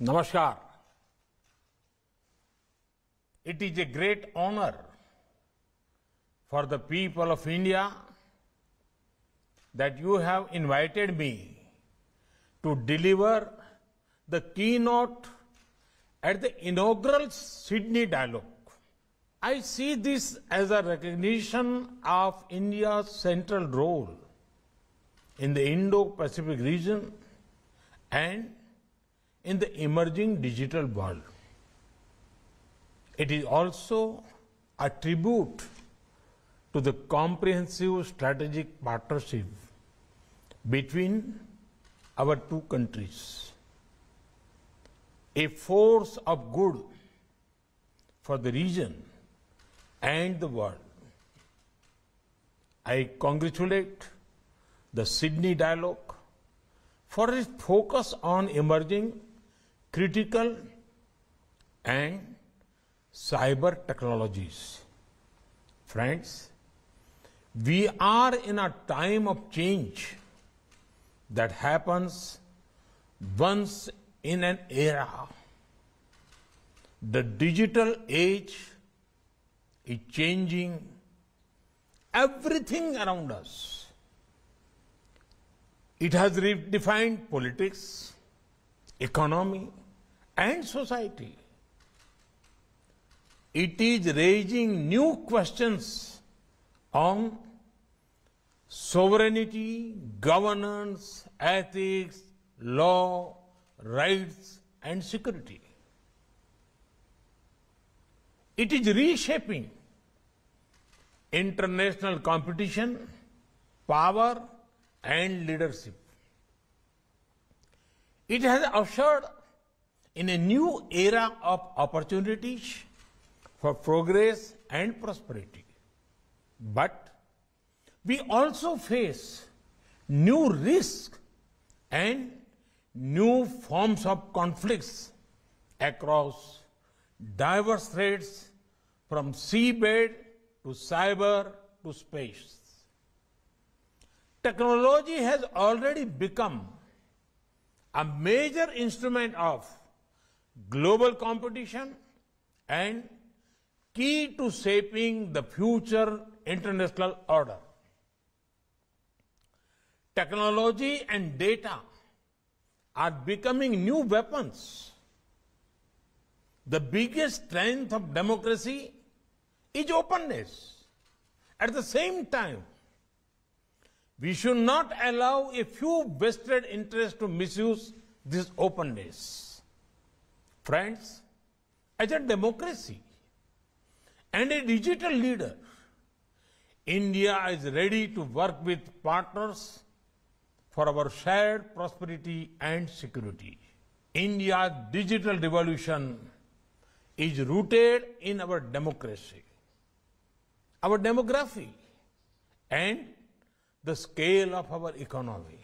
Namaskar. It is a great honor for the people of India that you have invited me to deliver the keynote at the inaugural Sydney Dialogue. I see this as a recognition of India's central role in the Indo-Pacific region and in the emerging digital world. It is also a tribute to the comprehensive strategic partnership between our two countries. A force of good for the region and the world. I congratulate the Sydney Dialogue for its focus on emerging critical and cyber technologies. Friends, we are in a time of change that happens once in an era. The digital age is changing everything around us. It has redefined politics, economy, and society. It is raising new questions on sovereignty, governance, ethics, law, rights, and security. It is reshaping international competition, power, and leadership. It has assured in a new era of opportunities for progress and prosperity. But we also face new risks and new forms of conflicts across diverse threats from seabed to cyber to space. Technology has already become a major instrument of global competition and key to shaping the future international order. Technology and data are becoming new weapons. The biggest strength of democracy is openness. At the same time, we should not allow a few vested interests to misuse this openness. Friends, as a democracy and a digital leader, India is ready to work with partners for our shared prosperity and security. India's digital revolution is rooted in our democracy, our demography, and the scale of our economy.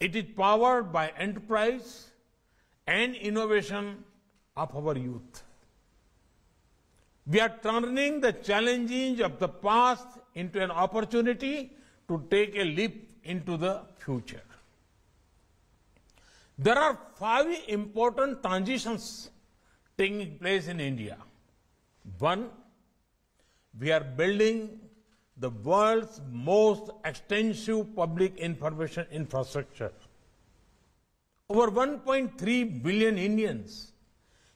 It is powered by enterprise and innovation of our youth. We are turning the challenges of the past into an opportunity to take a leap into the future. There are five important transitions taking place in India. One, we are building the world's most extensive public information infrastructure. Over 1.3 billion Indians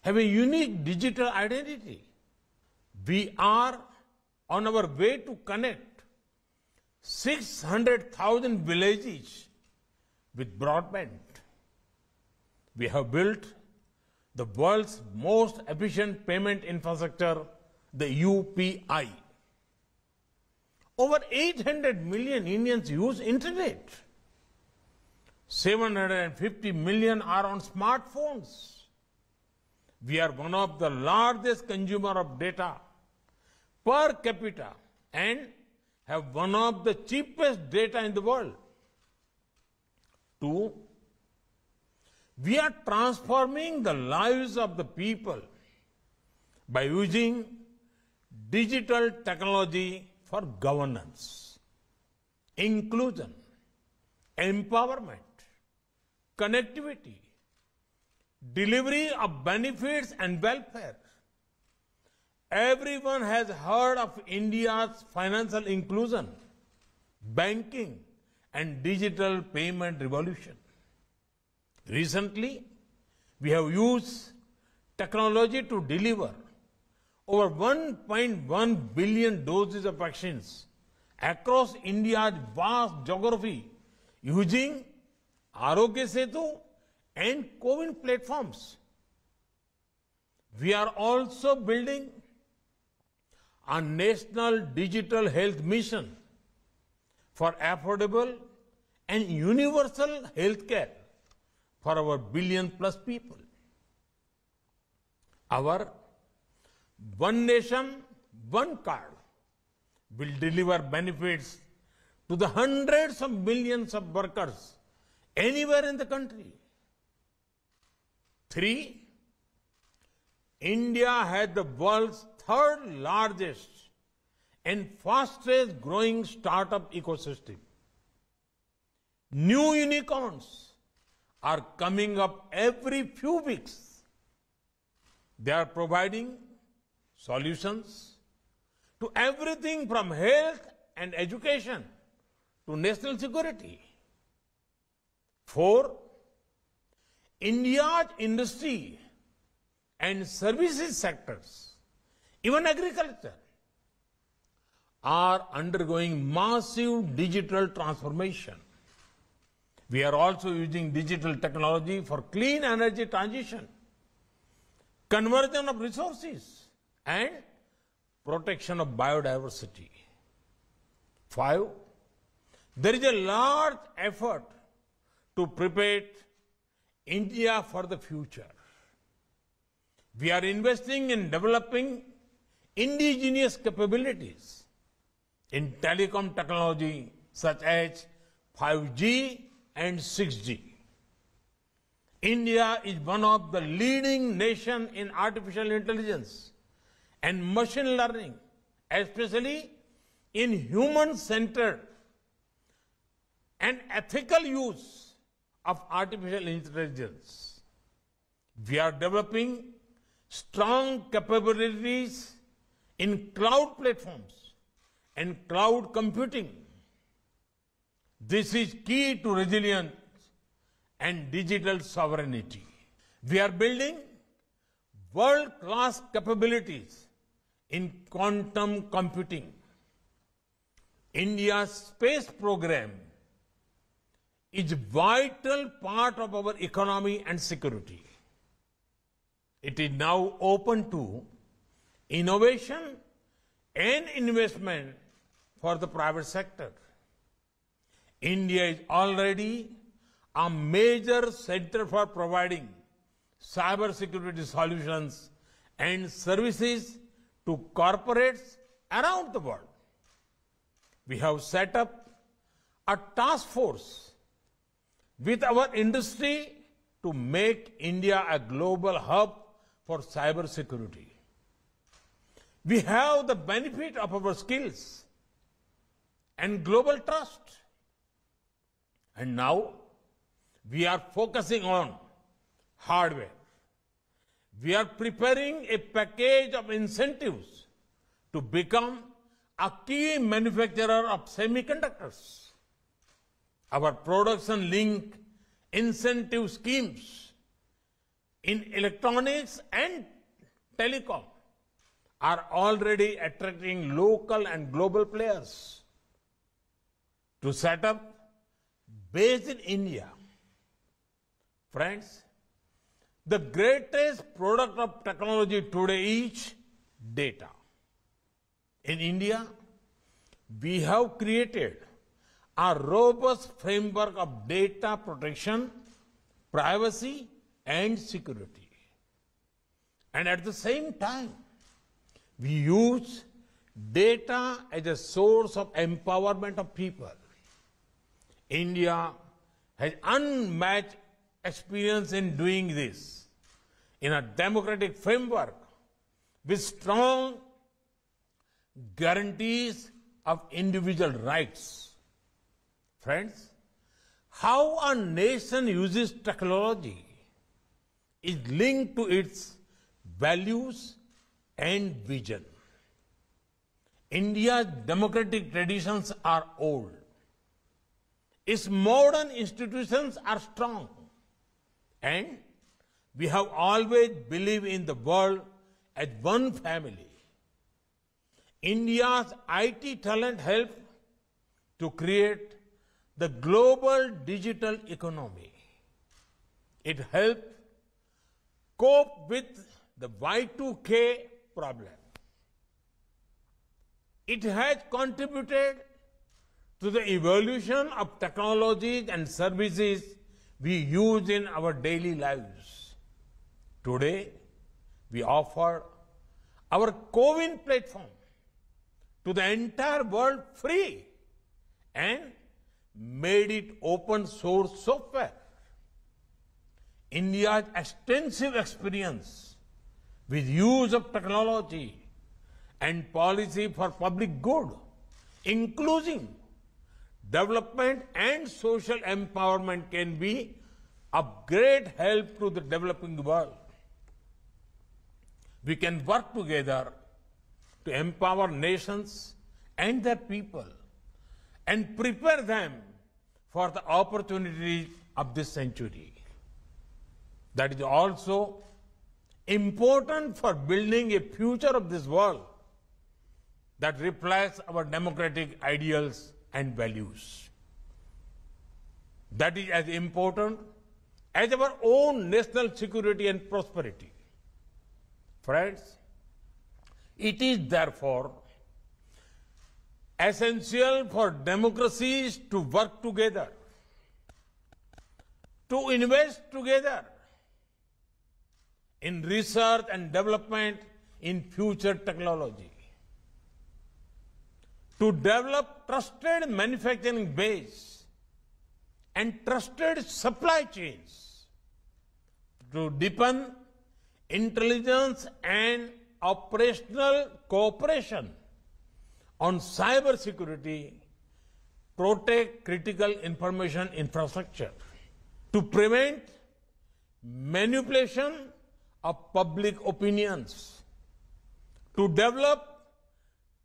have a unique digital identity. We are on our way to connect 600,000 villages with broadband. We have built the world's most efficient payment infrastructure, the UPI. Over 800 million Indians use internet. 750 million are on smartphones. We are one of the largest consumer of data per capita and have one of the cheapest data in the world. Two, we are transforming the lives of the people by using digital technology for governance, inclusion, empowerment, connectivity, delivery of benefits and welfare. Everyone has heard of India's financial inclusion, banking, and digital payment revolution. Recently, we have used technology to deliver over 1.1 billion doses of vaccines across India's vast geography using Aarogya Setu and COVID platforms. We are also building a national digital health mission for affordable and universal health care for our billion plus people. Our One Nation, One Card will deliver benefits to the hundreds of millions of workers anywhere in the country. Three, India had the world's third largest and fastest growing startup ecosystem. New unicorns are coming up every few weeks. They are providing solutions to everything from health and education to national security. Four, India's industry and services sectors, even agriculture, are undergoing massive digital transformation. We are also using digital technology for clean energy transition, conversion of resources, and protection of biodiversity. Five, there is a large effort to prepare India for the future. We are investing in developing indigenous capabilities in telecom technology such as 5G and 6G. India is one of the leading nations in artificial intelligence and machine learning, especially in human-centered and ethical use of artificial intelligence. We are developing strong capabilities in cloud platforms and cloud computing. This is key to resilience and digital sovereignty. We are building world-class capabilities in quantum computing. India's space program is vital part of our economy and security. It is now open to innovation and investment for the private sector. India is already a major center for providing cyber security solutions and services to corporates around the world. We have set up a task force with our industry to make India a global hub for cyber security. We have the benefit of our skills and global trust. And now we are focusing on hardware. We are preparing a package of incentives to become a key manufacturer of semiconductors our production link, incentive schemes in electronics and telecom are already attracting local and global players to set up based in India. Friends, the greatest product of technology today is data. In India, we have created a robust framework of data protection, privacy, and security. And at the same time, we use data as a source of empowerment of people. India has unmatched experience in doing this in a democratic framework with strong guarantees of individual rights. Friends, how a nation uses technology is linked to its values and vision. India's democratic traditions are old. Its modern institutions are strong. And we have always believed in the world as one family. India's IT talent helped to create the global digital economy. It helped cope with the Y2K problem. It has contributed to the evolution of technologies and services we use in our daily lives. Today, we offer our COVID platform to the entire world free and made it open source software. India's extensive experience with use of technology and policy for public good, including development and social empowerment can be of great help to the developing world. We can work together to empower nations and their people and prepare them for the opportunities of this century. That is also important for building a future of this world that reflects our democratic ideals and values. That is as important as our own national security and prosperity. Friends, it is therefore essential for democracies to work together, to invest together in research and development in future technology, to develop trusted manufacturing base and trusted supply chains, to deepen intelligence and operational cooperation on cyber security, protect critical information infrastructure to prevent manipulation of public opinions, to develop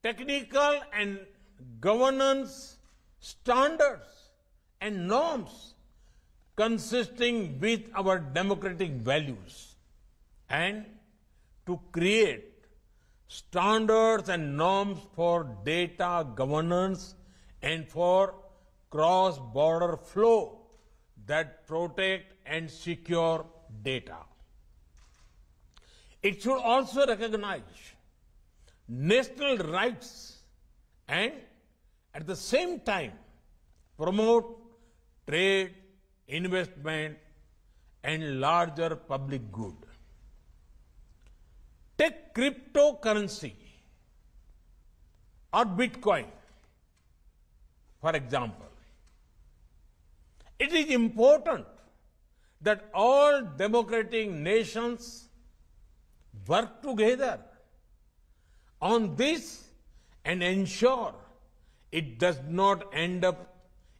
technical and governance standards and norms consisting with our democratic values, and to create standards and norms for data governance and for cross-border flow that protect and secure data. It should also recognize national rights and at the same time promote trade, investment and larger public good. Take cryptocurrency or Bitcoin, for example. It is important that all democratic nations work together on this and ensure it does not end up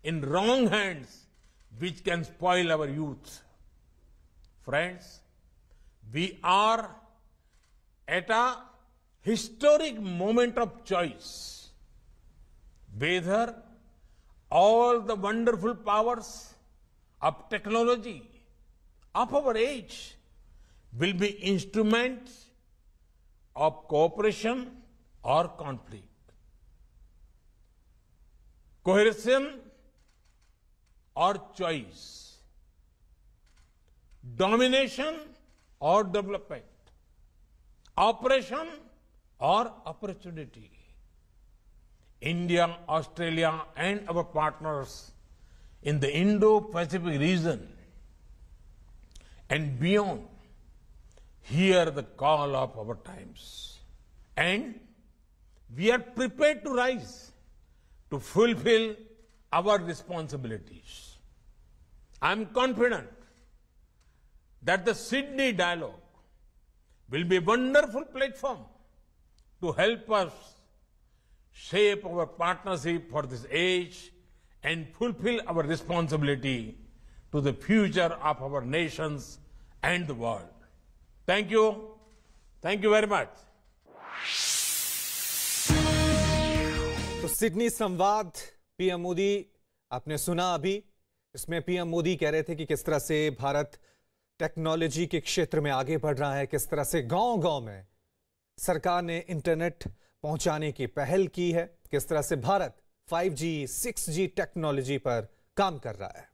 in wrong hands which can spoil our youth. Friends, we are at a historic moment of choice, whether all the wonderful powers of technology of our age will be instruments of cooperation or conflict. Coercion or choice, domination or development. Operation or opportunity, India, Australia, and our partners in the Indo Pacific region and beyond hear the call of our times. And we are prepared to rise to fulfill our responsibilities. I am confident that the Sydney dialogue will be a wonderful platform to help us shape our partnership for this age and fulfill our responsibility to the future of our nations and the world. Thank you. Thank you very much. तो Sydney Samvad PM Modi आपने सुना अभी इसमें PM Modi कह रहे थे कि किस तरह से भारत टेक्नोलॉजी के क्षेत्र में आगे बढ़ रहा है किस तरह से गांव गांव में सरकार ने इंटरनेट पहुंचाने की पहल की है किस तरह से भारत 5G, 6G टेक्नोलॉजी पर काम कर रहा है